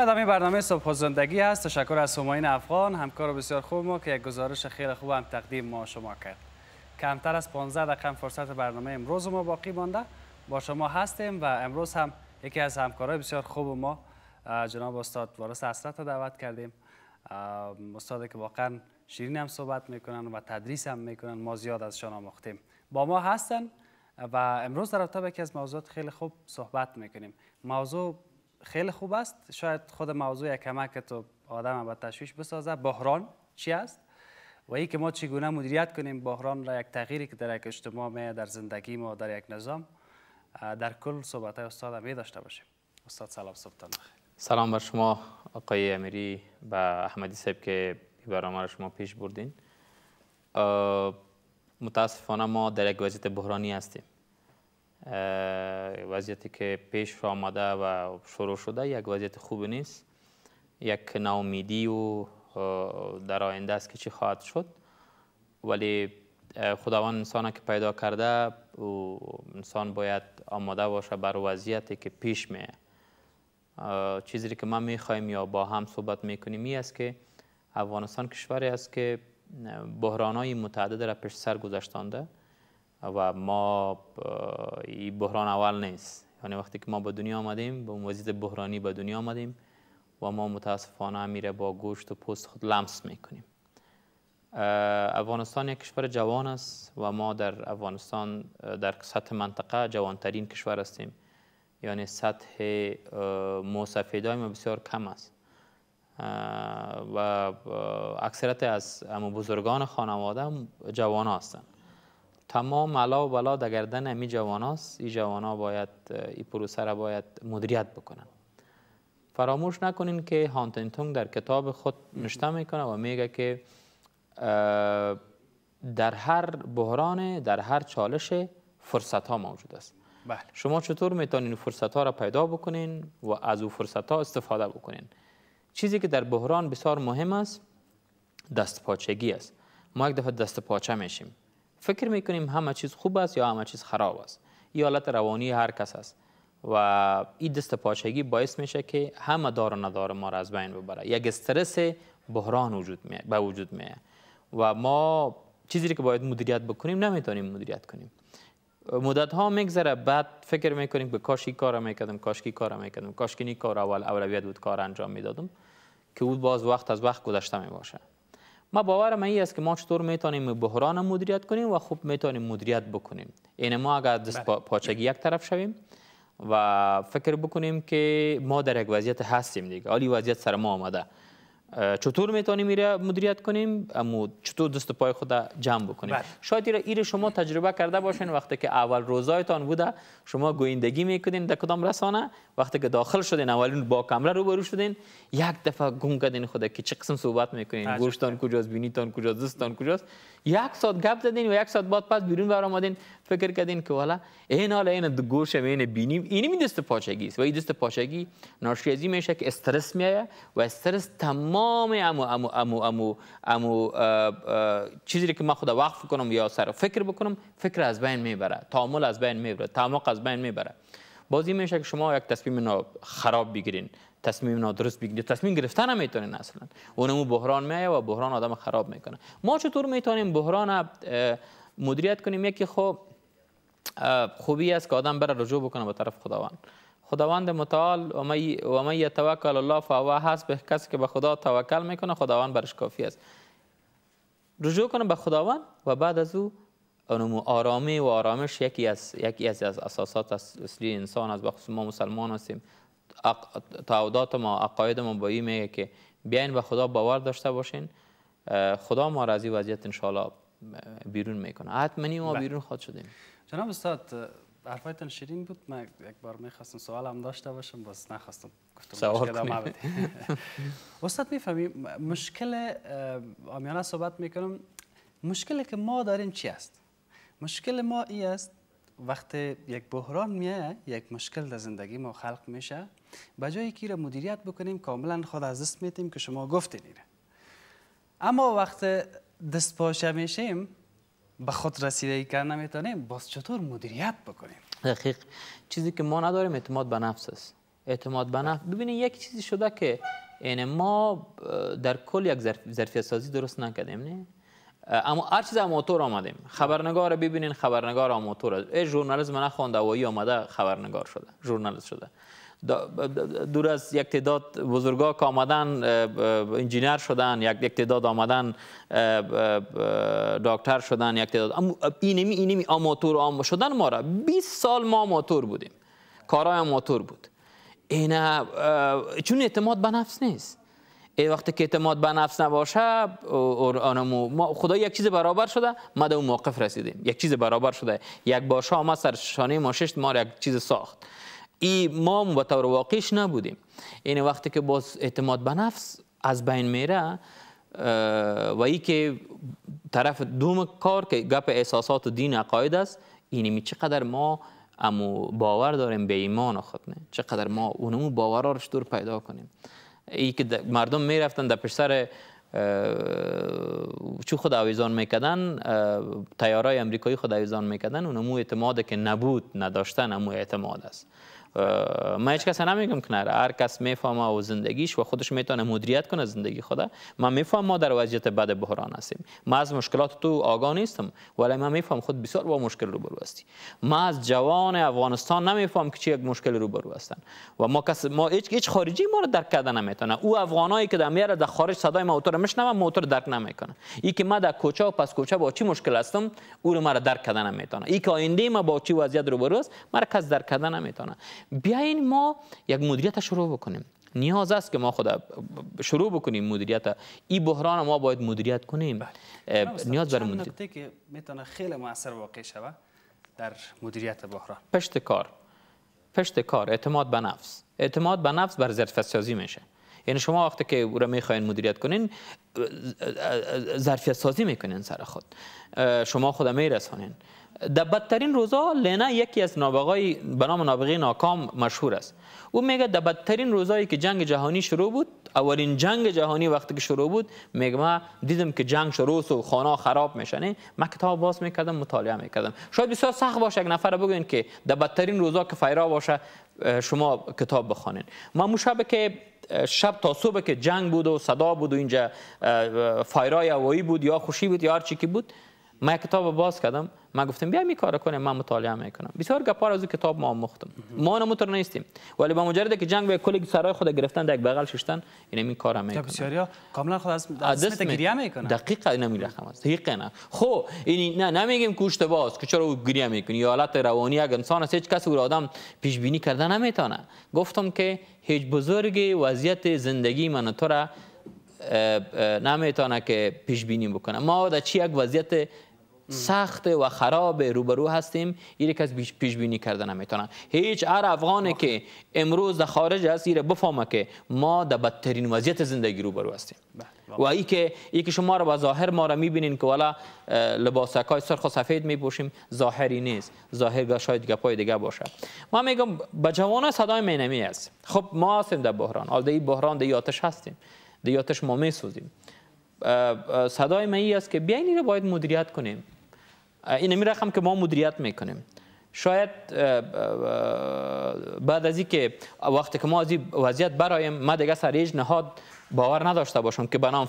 ادامه برنامه صبح زندگی هست تشکر از هماین افغان همکار بسیار خوب ما که یک گزارش خیلی خوب هم تقدیم ما شما کرد کمتر از 15 دقیقه فرصت برنامه امروز ما باقی بانده با شما هستیم و امروز هم یکی از همکارای بسیار خوب ما جناب استاد وارث اسرت رو دعوت کردیم استاد که واقعا شیرین هم صحبت میکنن و تدریس هم میکنن ما زیاد از ازشان آموختیم با ما هستن و امروز در رابطه یکی از موضوعات خیلی خوب صحبت میکنیم موضوع خیلی خوب است شاید خود موضوع کمک تو آدم به تشویش بسازه بحران چی است و ای که ما چگونه مدیریت کنیم بحران را یک تغییری که در یک اجتماع ما در زندگی ما در یک نظام در کل صحبت های استاد می داشته باشیم استاد سلام صبحتان سلام بر شما آقای امیری و احمدی صاحب که برنامه را شما پیش بردین متاسفانه ما در یک وضعیت بحرانی هستیم وضعیتی که پیش آمده و شروع شده یک وضعیت خوب نیست یک ناامیدی و در آینده است که چی خواهد شد ولی خداوند انسان که پیدا کرده و انسان باید آماده باشه بر وضعیتی که پیش می چیزی که ما میخوایم یا با هم صحبت میکنیم این است که افغانستان کشوری است که بحران های متعدد را پیش سر گذشتانده و ما این بحران اول نیست یعنی وقتی که ما به دنیا آمدیم به وضعیت بحرانی به دنیا آمدیم و ما متاسفانه میره با گوشت و پوست خود لمس میکنیم افغانستان یک کشور جوان است و ما در افغانستان در سطح منطقه جوانترین کشور هستیم یعنی سطح موسفیدای ما بسیار کم است و اکثرت از بزرگان خانواده جوان هستند تمام علا و بلا در گردن امی جوان هاست ای جوان ها باید ای پروسه را باید مدیریت بکنن فراموش نکنین که هانتن تونگ در کتاب خود نشته میکنه و میگه که در هر بحران در هر چالش فرصت ها موجود است بله. شما چطور میتونین فرصت ها را پیدا بکنین و از او فرصت ها استفاده بکنین چیزی که در بحران بسیار مهم است دست پاچگی است ما یک دفعه دست پاچه میشیم فکر میکنیم همه چیز خوب است یا همه چیز خراب است این حالت روانی هر کس است و این دست پاچگی باعث میشه که همه دار و ندار ما را از بین ببره یک استرس بحران وجود می به وجود میه و ما چیزی که باید مدیریت بکنیم نمیتونیم مدیریت کنیم مدت ها میگذره بعد فکر میکنیم به کاش کار میکردم کاش کی کار میکردم کاشکی کی کار اول اولویت بود کار انجام میدادم که او باز وقت از وقت گذشته میباشه ما باورم این است که ما چطور میتونیم بحران مدیریت کنیم و خوب میتونیم مدیریت بکنیم این یعنی ما اگر دست بله. پاچگی یک طرف شویم و فکر بکنیم که ما در یک وضعیت هستیم دیگه حالی وضعیت سر ما آمده چطور میتونیم ایره مدیریت کنیم اما چطور دست پای خود جمع بکنیم بله. شاید ایره, شما تجربه کرده باشین وقتی که اول روزایتان بوده شما گویندگی میکنین در کدام رسانه وقتی که داخل شدین اولین با رو روبرو شدین یک دفعه گم کردین خود که چه قسم صحبت میکنین گوشتان کجاست بینیتان کجاست دستتان کجاست یک ساعت گپ زدین و یک ساعت بعد پس بیرون برامادین فکر کردین که حالا این حال این گوش این بینیم اینی می دست پاچگی است و این دست پاچگی ناشی میشه که استرس می آید و استرس تمام امو امو امو امو امو چیزی که ما خود وقف کنم یا سر فکر بکنم فکر از بین می میبره تعامل از بین می میبره تعمق از بین می میبره بازی میشه که شما یک تصمیم خراب بگیرین تصمیم نادرست بگیرید تصمیم گرفتن نمیتونین اصلا اونمو بحران می و بحران آدم خراب میکنه ما چطور میتونیم بحران مدیریت کنیم یکی خب خوبی است که آدم بره رجوع بکنه به طرف خداوند خداوند متعال و من یتوکل الله فهو به کسی که به خدا توکل میکنه خداوند برش کافی است رجوع کنه به خداوند و بعد از او انمو آرامی و آرامش یکی از یکی از, اساسات اصلی انسان از بخصوص ما مسلمان هستیم تعهدات ما عقاید ما با این میگه که بیاین به خدا باور داشته باشین خدا ما را از این وضعیت ان بیرون میکنه حتما ما بله. بیرون خود شدیم جناب استاد حرفایتان شیرین بود من یک بار میخواستم سوال هم داشته باشم باز نخواستم سوال استاد میفهمیم مشکل آمیانه صحبت میکنم مشکل که ما داریم چی است مشکل ما ای است وقتی یک بحران میه یک مشکل در زندگی ما خلق میشه به جای که را مدیریت بکنیم کاملا خود از دست میتیم که شما گفتین اما وقتی دست پاشه میشیم به خود ای کردن نمیتونیم باز چطور مدیریت بکنیم دقیق چیزی که ما نداریم اعتماد به نفس است اعتماد به نفس ببینید یک چیزی شده که این یعنی ما در کل یک ظرفیت سازی درست نکردیم نه اما هر چیز موتور آمدیم خبرنگار ببینین خبرنگار آماتور است ای ژورنالیسم نخوانده و ای آمده خبرنگار شده ژورنالیست شده دور از یک تعداد بزرگا که آمدن انجینر شدن یک تعداد آمدن دکتر شدن یک تعداد اینمی اینمی آماتور آم شدن ما را 20 سال ما آماتور بودیم کارای آماتور بود اینا چون اعتماد به نفس نیست ای وقتی که اعتماد به نفس نباشه خدا یک چیز برابر شده ما در اون موقف رسیدیم یک چیز برابر شده یک باشه آمد سر شانه ما ششت ما یک چیز ساخت این ما مبتور واقعش نبودیم این یعنی وقتی که باز اعتماد به نفس از بین میره و ای که طرف دوم کار که گپ احساسات و دین عقاید است اینی می چقدر ما امو باور داریم به ایمان خود نه چقدر ما اونمو باور روش دور پیدا کنیم ای که مردم میرفتن در پسر چو خود اویزان میکدن تیارای امریکایی خود اویزان میکدن اونمو اعتماد که نبود نداشتن امو اعتماد است ما هیچ کس نمیگم کنار، هر کس میفهمه و زندگیش و خودش میتونه مدیریت کنه زندگی خدا ما میفهم ما در وضعیت بد بحران هستیم ما از مشکلات تو آگاه نیستم ولی من میفهم خود بسیار با مشکل روبرو هستی ما از جوان افغانستان نمیفهم که چی یک مشکل روبرو هستن و ما کس ما هیچ هیچ خارجی ما رو درک کردن نمیتونه او افغانایی که در میاره در خارج صدای موتور میشنوه موتور درک نمیکنه ای که ما در کوچه و پس کوچه با چی مشکل هستم او رو ما درک کردن نمیتونه ای که آینده ما با چی وضعیت روبرو است ما کس درک کردن نمیتونه بیاین ما یک مدیریت شروع بکنیم نیاز است که ما خدا شروع بکنیم مدیریت این بحران ما باید مدیریت کنیم بله. نیاز بر مدیریت نکته که میتونه خیلی موثر واقع شوه در مدیریت بحران پشت کار پشت کار اعتماد به نفس اعتماد به نفس بر ظرفیت سازی میشه یعنی شما وقتی که او را میخواین مدیریت کنین ظرفیت سازی میکنین سر خود شما خود میرسانین در بدترین روزا لینا یکی از نابغای به نام نابغه ناکام مشهور است او میگه در بدترین روزایی که جنگ جهانی شروع بود اولین جنگ جهانی وقتی که شروع بود میگم دیدم که جنگ شروع و خانه خراب میشنه من کتاب باز میکردم مطالعه میکردم شاید بسیار سخت باشه یک نفر بگوین که در بدترین روزا که فیرا باشه شما کتاب بخوانین ما مشابه که شب تا صبح که جنگ بود و صدا بود و اینجا فایرای هوایی بود یا خوشی بود یا هر که بود ما کتاب باز کردم من گفتم بیا می کار کنیم من مطالعه میکنم بسیار گپار از کتاب ما مختم. ما نموتر نیستیم ولی با مجرد که جنگ به کل سرای خود گرفتن یک بغل ششتن این این کارا خب میکنن بسیاریا کاملا خود خب از دست گریه میکنن دقیقا این می رقم است خو خب، نه خب این نه نمیگیم کوشته باز که چرا گریه میکنی یا حالت روانی اگر انسان است هیچ کس او آدم پیش بینی کرده نمیتونه گفتم که هیچ بزرگ وضعیت زندگی من تو را نمیتونه که پیش بینی بکنه ما در چی یک وضعیت سخت و خراب روبرو هستیم این از پیش بینی کردن نمیتونن هیچ هر افغانی که امروز در خارج است ایره بفهمه که ما در بدترین وضعیت زندگی روبرو هستیم بله، و ای که ای شما رو با ظاهر ما رو میبینین که والا لباسک های سرخ و سفید میپوشیم ظاهری نیست ظاهر شاید گپای دیگه باشه ما میگم به جوان صدای مینمی است خب ما هستیم در بحران حال دی بحران در یاتش هستیم در آتش ما میسوزیم صدای من است که بیاین رو باید مدیریت کنیم این امی رقم که ما مدیریت میکنیم شاید بعد از اینکه وقتی که ما از این وضعیت برایم ما دیگه سر نهاد باور نداشته باشم که به نام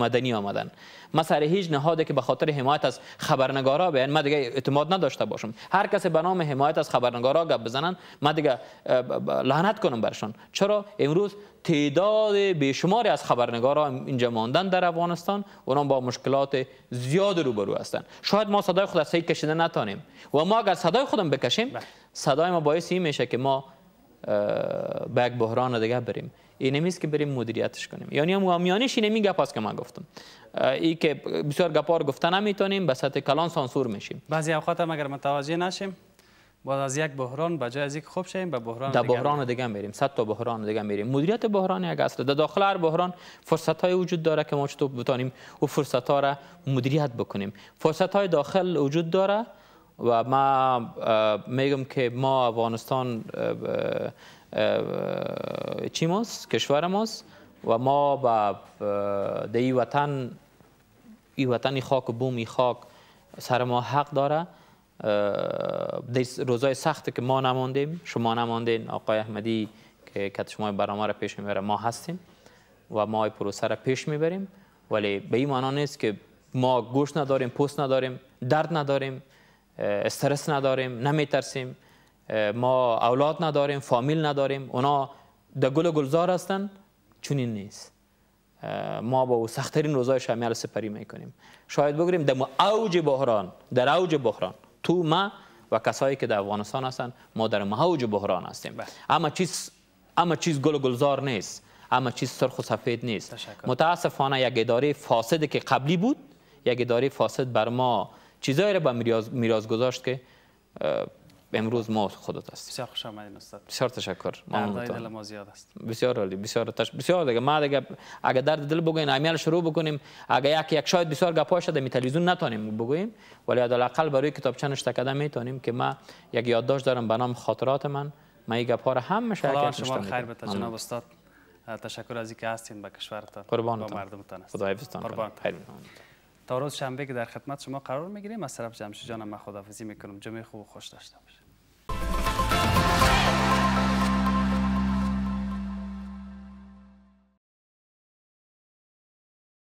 مدنی آمدن ما سره هیچ نهادی که به خاطر حمایت از خبرنگارا بیان ما دیگه اعتماد نداشته باشم هر کسی به نام حمایت از خبرنگارا گپ بزنن ما دیگه لعنت کنم برشون چرا امروز تعداد بیشماری از خبرنگارا اینجا ماندن در افغانستان اونا با مشکلات زیاد روبرو هستن شاید ما صدای خود از سعی کشیده نتانیم و ما اگر صدای خودم بکشیم بله. صدای ما باعث این میشه که ما بگ بحران دیگه بریم اینه که بریم مدیریتش کنیم یعنی هم میانیش اینه میگه پاس که من گفتم ای که بسیار گپار گفته نمیتونیم به سطح کلان سانسور میشیم بعضی اوقات هم اگر متوجه نشیم باز از یک بحران به جای از یک خوب شیم به بحران دیگه بحران دیگه میریم صد تا بحران دیگه میریم مدیریت بحران یک اصل در داخل هر بحران فرصت های وجود داره که ما چطور بتونیم و فرصت ها را مدیریت بکنیم فرصت های داخل وجود داره و ما میگم که ما افغانستان چی ماست کشور ماست و ما به دی وطن ای خاک و بوم خاک سر ما حق داره در روزای سخت که ما نماندیم شما نماندین آقای احمدی که شما برنامه را پیش میبره ما هستیم و ما پروسه را پیش میبریم ولی به این معنا نیست که ما گوش نداریم پوست نداریم درد نداریم استرس نداریم نمیترسیم ما اولاد نداریم فامیل نداریم اونا در گل و گلزار هستن چنین نیست ما با او سختترین روزای شمیه را سپری میکنیم شاید بگیریم در اوج بحران در اوج بحران تو ما و کسایی که در افغانستان هستن ما در اوج بحران هستیم بله. اما چیز اما چیز گل و گلزار نیست اما چیز سرخ و سفید نیست تشکر. متاسفانه یک اداره فاسد که قبلی بود یک اداره فاسد بر ما چیزایی را به میراز گذاشت که امروز ما خودت هست بسیار خوش آمدین استاد بسیار تشکر ممنون دل ما زیاد است بسیار عالی بسیار تش... بسیار دیگه ما دیگه اگه درد دل بگوین امیال شروع بکنیم اگر یک یک شاید بسیار گپا شده می تلویزیون نتونیم بگوییم ولی حداقل برای کتابچه نشته کردن میتونیم که ما یک یادداشت دارم به نام خاطرات من ما این ها را همه شاید شما خیر به جناب استاد تشکر از اینکه هستین به کشورتان قربان مردمتان خدا حفظتان قربان خیر تا روز شنبه که در خدمت شما قرار میگیریم از طرف جمشید جانم من خداحافظی میکنم جمعه خوب و خوش داشته باشید